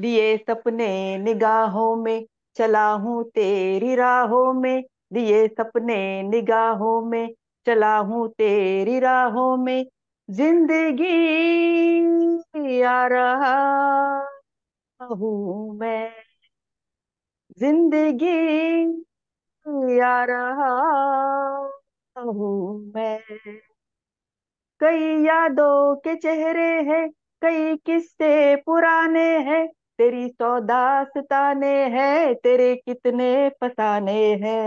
लिए सपने निगाहों में चला हूँ तेरी राहों में लिए सपने निगाहों में चला हूँ तेरी राहों में जिंदगी आ रहा हूँ मैं जिंदगी आ रहा हूँ मैं कई यादों के चेहरे हैं कई किस्से पुराने हैं तेरी सौ हैं तेरे कितने फसाने हैं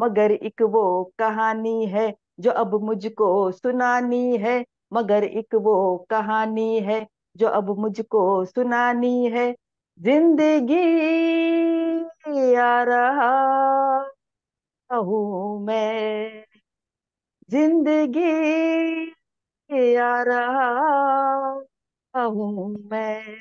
मगर एक वो कहानी है जो अब मुझको सुनानी है मगर एक वो कहानी है जो अब मुझको सुनानी है जिंदगी आ रहा हूँ मैं जिंदगी आ रहा हूँ मैं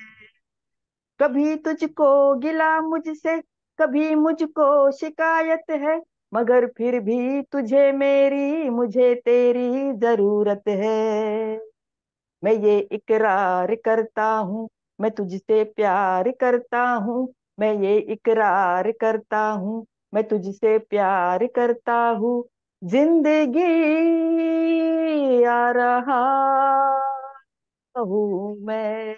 कभी तुझको गिला मुझसे कभी मुझको शिकायत है मगर फिर भी तुझे मेरी मुझे तेरी जरूरत है मैं ये इकरार करता हूँ मैं तुझसे प्यार करता हूँ मैं ये इकरार करता हूँ मैं तुझसे प्यार करता हूँ जिंदगी आ रहा हूँ मैं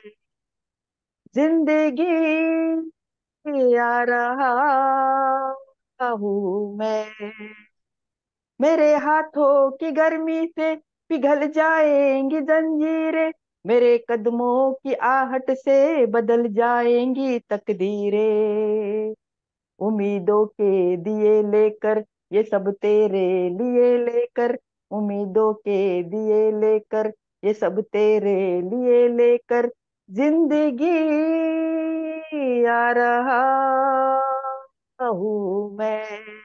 जिंदगी आ रहा हूँ मैं मेरे हाथों की गर्मी से पिघल जाएंगी जंजीरें मेरे कदमों की आहट से बदल जाएंगी तकदीरें उम्मीदों के दिए लेकर ये सब तेरे लिए लेकर उम्मीदों के दिए लेकर ये सब तेरे लिए लेकर जिंदगी आ रहा हूँ मैं